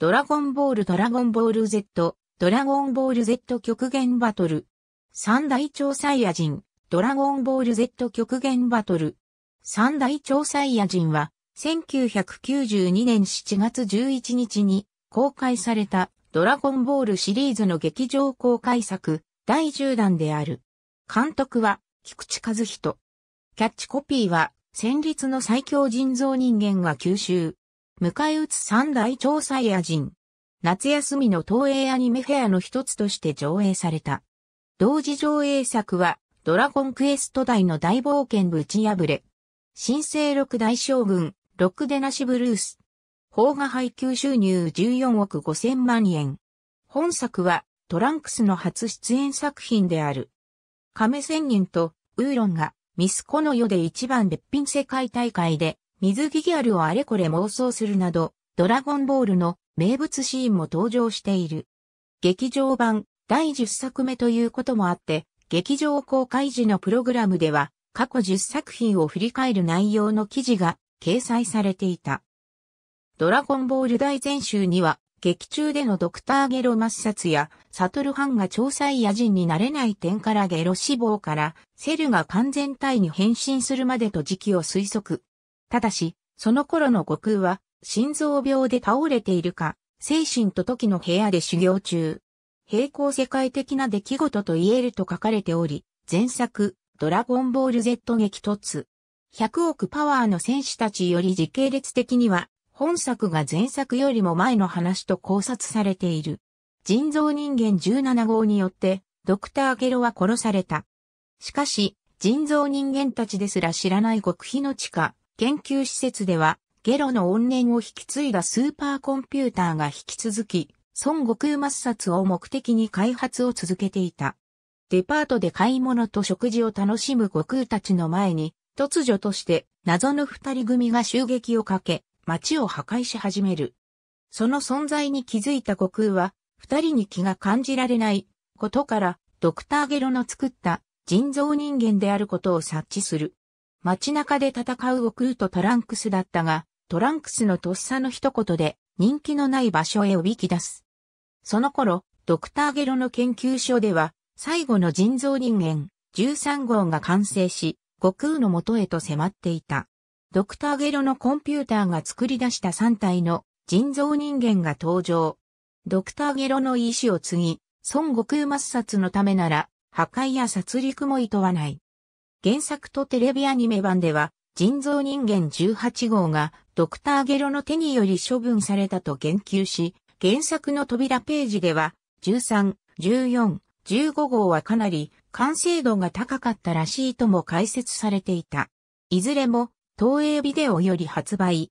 ドラゴンボールドラゴンボール Z、ドラゴンボール Z 極限バトル。三大超サイヤ人、ドラゴンボール Z 極限バトル。三大超サイヤ人は、1992年7月11日に公開されたドラゴンボールシリーズの劇場公開作第10弾である。監督は菊池和人。キャッチコピーは戦慄の最強人造人間が吸収。迎え撃つ三大調査エア人。夏休みの東映アニメフェアの一つとして上映された。同時上映作は、ドラゴンクエスト大の大冒険ぶち破れ。新生六大将軍、ロックデナシブルース。邦画配給収入14億5千万円。本作は、トランクスの初出演作品である。亀仙人と、ウーロンが、ミスコの世で一番別品世界大会で、水着ギャルをあれこれ妄想するなど、ドラゴンボールの名物シーンも登場している。劇場版第10作目ということもあって、劇場公開時のプログラムでは、過去10作品を振り返る内容の記事が掲載されていた。ドラゴンボール大全集には、劇中でのドクターゲロ抹殺や、サトルハンが調査野人になれない点からゲロ死亡から、セルが完全体に変身するまでと時期を推測、ただし、その頃の悟空は、心臓病で倒れているか、精神と時の部屋で修行中。平行世界的な出来事と言えると書かれており、前作、ドラゴンボール Z 激突。100億パワーの戦士たちより時系列的には、本作が前作よりも前の話と考察されている。人造人間17号によって、ドクターゲロは殺された。しかし、人造人間たちですら知らない極秘の地下、研究施設では、ゲロの怨念を引き継いだスーパーコンピューターが引き続き、孫悟空抹殺を目的に開発を続けていた。デパートで買い物と食事を楽しむ悟空たちの前に、突如として謎の二人組が襲撃をかけ、街を破壊し始める。その存在に気づいた悟空は、二人に気が感じられないことから、ドクターゲロの作った人造人間であることを察知する。街中で戦う悟空とトランクスだったが、トランクスのとっさの一言で人気のない場所へおびき出す。その頃、ドクターゲロの研究所では、最後の人造人間13号が完成し、悟空の元へと迫っていた。ドクターゲロのコンピューターが作り出した3体の人造人間が登場。ドクターゲロの意志を継ぎ、孫悟空抹殺のためなら、破壊や殺戮も厭わない。原作とテレビアニメ版では、人造人間18号がドクターゲロの手により処分されたと言及し、原作の扉ページでは、13、14、15号はかなり完成度が高かったらしいとも解説されていた。いずれも、東映ビデオより発売、